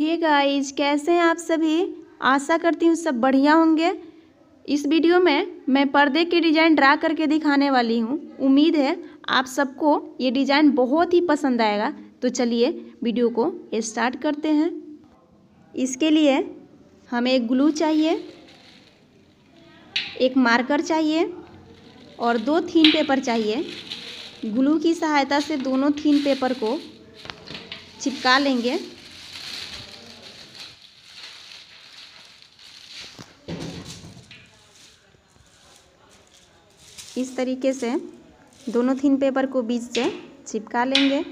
hey guys कैसे हैं आप सभी आशा करती हूँ सब बढ़िया होंगे इस वीडियो में मैं पर्दे के डिज़ाइन ड्रा करके दिखाने वाली हूँ उम्मीद है आप सबको ये डिज़ाइन बहुत ही पसंद आएगा तो चलिए वीडियो को स्टार्ट करते हैं इसके लिए हमें एक ग्लू चाहिए एक मार्कर चाहिए और दो थीन पेपर चाहिए ग्लू की सहायता से दोनों थीन पेपर को चिपका लेंगे इस तरीके से दोनों थीन पेपर को बीच से चिपका लेंगे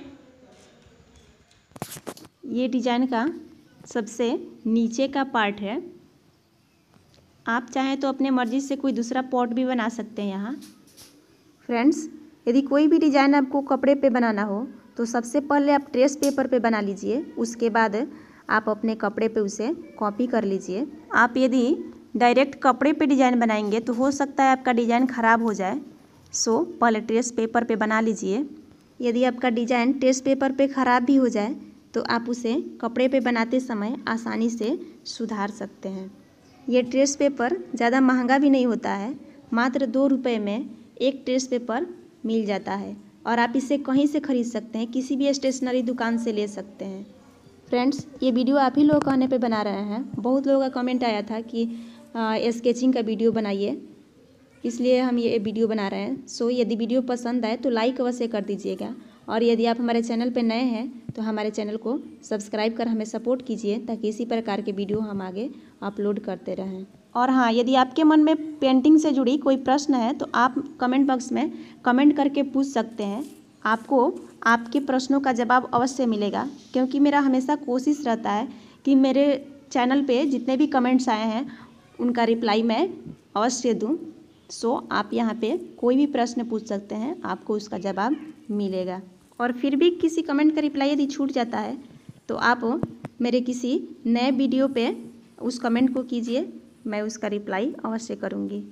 ये डिजाइन का सबसे नीचे का पार्ट है आप चाहें तो अपने मर्जी से कोई दूसरा पॉट भी बना सकते हैं यहाँ फ्रेंड्स यदि कोई भी डिज़ाइन आपको कपड़े पे बनाना हो तो सबसे पहले आप ट्रेस पेपर पे बना लीजिए उसके बाद आप अपने कपड़े पे उसे कॉपी कर लीजिए आप यदि डायरेक्ट कपड़े पे डिज़ाइन बनाएंगे तो हो सकता है आपका डिज़ाइन ख़राब हो जाए सो पहले ट्रेस पेपर पे बना लीजिए यदि आपका डिज़ाइन ट्रेस पेपर पे ख़राब भी हो जाए तो आप उसे कपड़े पे बनाते समय आसानी से सुधार सकते हैं ये ट्रेस पेपर ज़्यादा महंगा भी नहीं होता है मात्र दो रुपये में एक ट्रेस पेपर मिल जाता है और आप इसे कहीं से ख़रीद सकते हैं किसी भी स्टेशनरी दुकान से ले सकते हैं फ्रेंड्स ये वीडियो आप ही लोग कहने पे बना रहे हैं बहुत लोगों का कमेंट आया था कि स्केचिंग का वीडियो बनाइए इसलिए हम ये वीडियो बना रहे हैं सो यदि वीडियो पसंद आए तो लाइक अवश्य कर दीजिएगा और यदि आप हमारे चैनल पर नए हैं तो हमारे चैनल को सब्सक्राइब कर हमें सपोर्ट कीजिए ताकि इसी प्रकार के वीडियो हम आगे अपलोड करते रहें और हाँ यदि आपके मन में पेंटिंग से जुड़ी कोई प्रश्न है तो आप कमेंट बॉक्स में कमेंट करके पूछ सकते हैं आपको आपके प्रश्नों का जवाब अवश्य मिलेगा क्योंकि मेरा हमेशा कोशिश रहता है कि मेरे चैनल पे जितने भी कमेंट्स आए हैं उनका रिप्लाई मैं अवश्य दूँ सो आप यहाँ पे कोई भी प्रश्न पूछ सकते हैं आपको उसका जवाब मिलेगा और फिर भी किसी कमेंट का रिप्लाई यदि छूट जाता है तो आप मेरे किसी नए वीडियो पे उस कमेंट को कीजिए मैं उसका रिप्लाई अवश्य करूँगी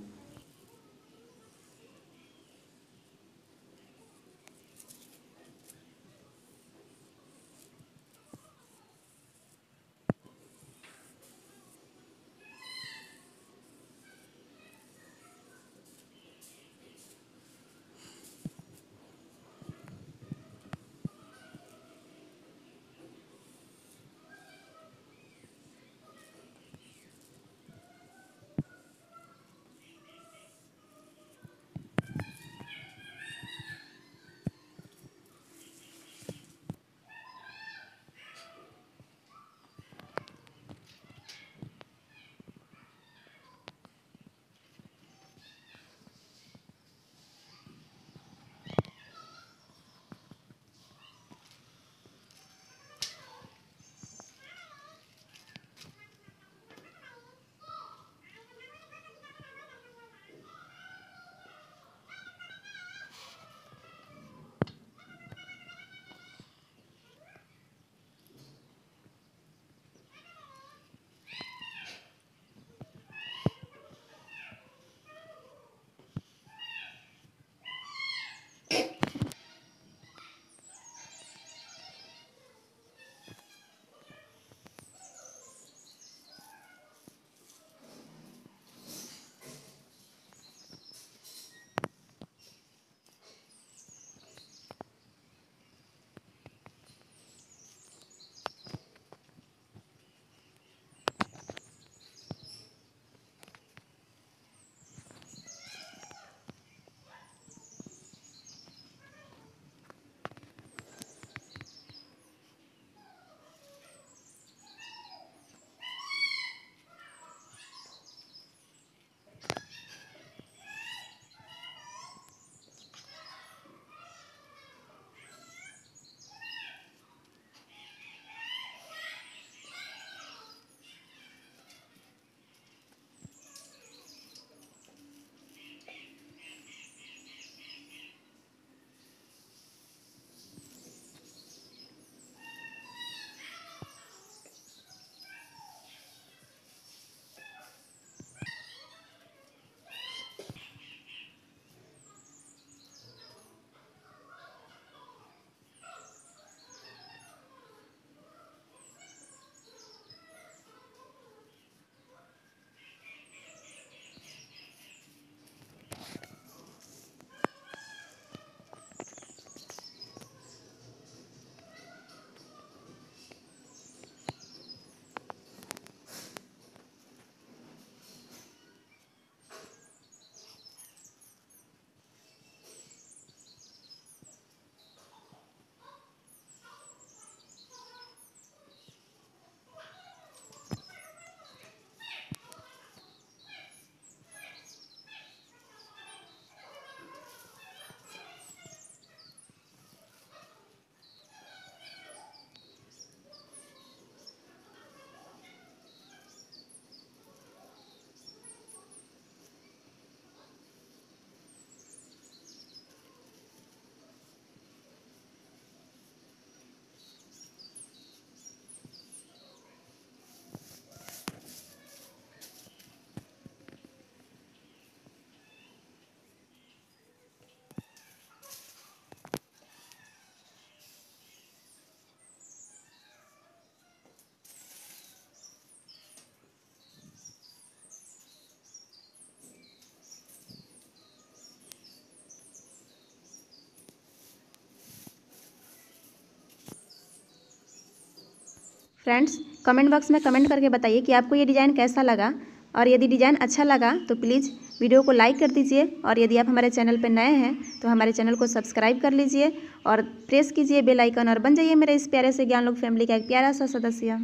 फ्रेंड्स कमेंट बॉक्स में कमेंट करके बताइए कि आपको ये डिज़ाइन कैसा लगा और यदि डिज़ाइन अच्छा लगा तो प्लीज़ वीडियो को लाइक कर दीजिए और यदि आप हमारे चैनल पर नए हैं तो हमारे चैनल को सब्सक्राइब कर लीजिए और प्रेस कीजिए बेल आइकन और बन जाइए मेरे इस प्यारे से ज्ञान लोग फैमिली का एक प्यारा सा सदस्य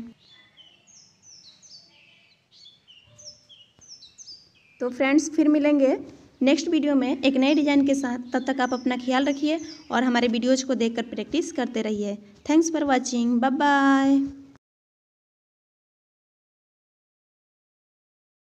तो फ्रेंड्स फिर मिलेंगे नेक्स्ट वीडियो में एक नए डिज़ाइन के साथ तब तक आप अपना ख्याल रखिए और हमारे वीडियोज़ को देख प्रैक्टिस करते रहिए थैंक्स फॉर वॉचिंग बाय